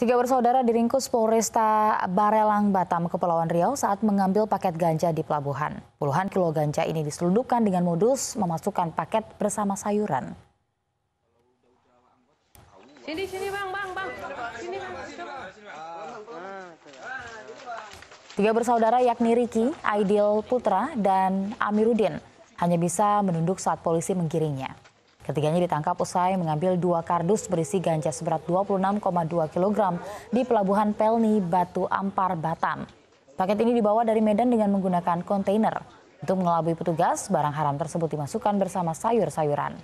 Tiga bersaudara diringkus Polresta Barelang, Batam, Kepulauan Riau saat mengambil paket ganja di pelabuhan. Puluhan kilo ganja ini diselundupkan dengan modus memasukkan paket bersama sayuran. Sini, sini bang, bang, bang. Sini, bang. Tiga bersaudara yakni Riki, Aidil Putra, dan Amiruddin hanya bisa menunduk saat polisi menggiringnya. Ketiganya ditangkap usai mengambil dua kardus berisi ganja seberat 26,2 kg di pelabuhan Pelni, Batu Ampar, Batam. Paket ini dibawa dari Medan dengan menggunakan kontainer. Untuk mengelabui petugas, barang haram tersebut dimasukkan bersama sayur-sayuran.